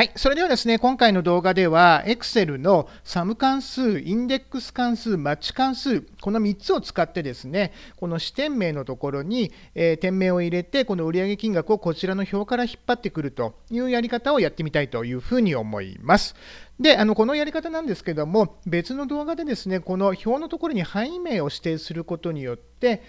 はい、それではですね、今回の動画では、Excel のサム関数、インデックス関数、マッチ関数、この3つを使ってですね、この支店名のところに、えー、店名を入れて、この売上金額をこちらの表から引っ張ってくるというやり方をやってみたいというふうに思います。で、あのこのやり方なんですけども、別の動画でですね、この表のところに範囲名を指定することによって、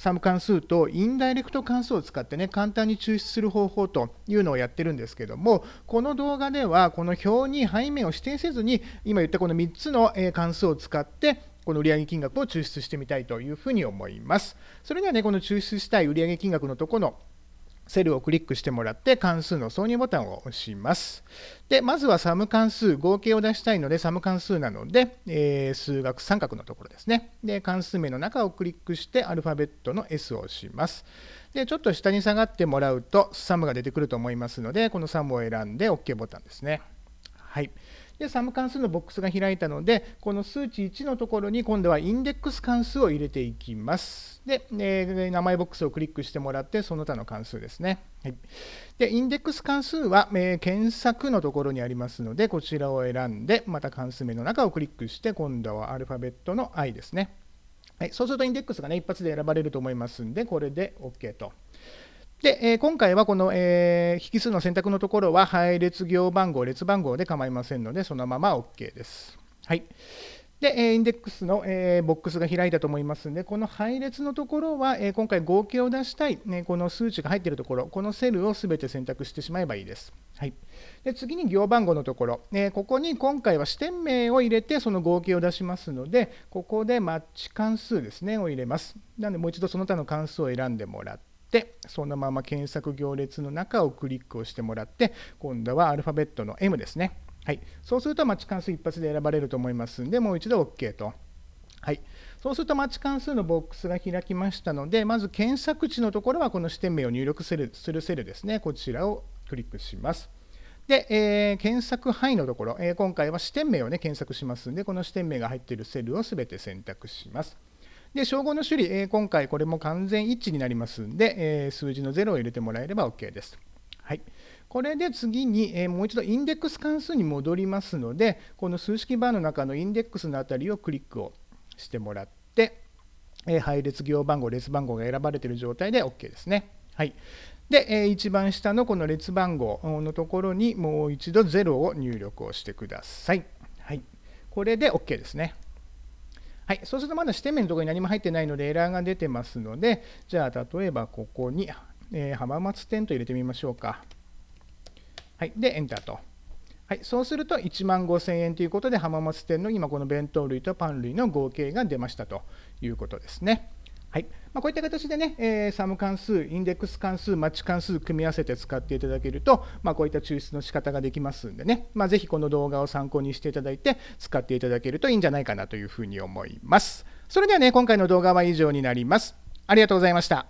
サム関数とインダイレクト関数を使ってね簡単に抽出する方法というのをやってるんですけどもこの動画ではこの表に背面を指定せずに今言ったこの3つの関数を使ってこの売上金額を抽出してみたいというふうに思います。それではね、この抽出したい売上金額のところのセルをクリックしてもらって関数の挿入ボタンを押します。で、まずはサム関数、合計を出したいので、サム関数なので、えー、数学三角のところですね。で、関数名の中をクリックして、アルファベットの S を押します。で、ちょっと下に下がってもらうと、サムが出てくると思いますので、このサムを選んで OK ボタンですね。はい。で、サム関数のボックスが開いたので、この数値1のところに今度はインデックス関数を入れていきます。で、え名前ボックスをクリックしてもらって、その他の関数ですね。はい、で、インデックス関数は、え検索のところにありますので、こちらを選んで、また関数名の中をクリックして、今度はアルファベットの i ですね。はい、そうするとインデックスがね、一発で選ばれると思いますんで、これで OK と。で、えー、今回はこの、えー、引数の選択のところは配列行番号、列番号で構いませんので、そのまま OK です。はい。で、えインデックスの、えー、ボックスが開いたと思いますので、この配列のところは、え今回合計を出したい、ね、この数値が入っているところ、このセルをすべて選択してしまえばいいです。はい、で次に行番号のところ、えここに今回は視点名を入れてその合計を出しますので、ここでマッチ関数ですね、を入れます。なので、もう一度その他の関数を選んでもらって、ってそのまま検索行列の中をクリックをしてもらって今度はアルファベットの M ですねはい、そうすると待ち関数一発で選ばれると思いますんでもう一度 OK と。はい、そうすると待ち関数のボックスが開きましたのでまず検索値のところはこの視点名を入力するするセルですねこちらをクリックします。で、えー、検索範囲のところ、えー、今回は視点名を、ね、検索しますのでこの視点名が入っているセルを全て選択します。で、称号の種類、え今回これも完全一致になりますんで、え数字の0を入れてもらえれば OK です。はい、これで次に、えもう一度インデックス関数に戻りますので、この数式バーの中のインデックスのあたりをクリックをしてもらって、え配列行番号、列番号が選ばれている状態で OK ですね。はい、で、え一番下のこの列番号のところにもう一度0を入力をしてください。はい、これで OK ですね。はい、そうするとまだ支点面のところに何も入ってないのでエラーが出てますので、じゃあ例えばここに、えー、浜松点と入れてみましょうか。はい、で、エンターと。はい、そうすると1万5000円ということで浜松店の今この弁当類とパン類の合計が出ましたということですね。はい。まあ、こういった形でね、えー、サム関数、インデックス関数、マッチ関数組み合わせて使っていただけると、まあ、こういった抽出の仕方ができますんでね、まあ、ぜひこの動画を参考にしていただいて、使っていただけるといいんじゃないかなというふうに思います。それではね、今回の動画は以上になります。ありがとうございました。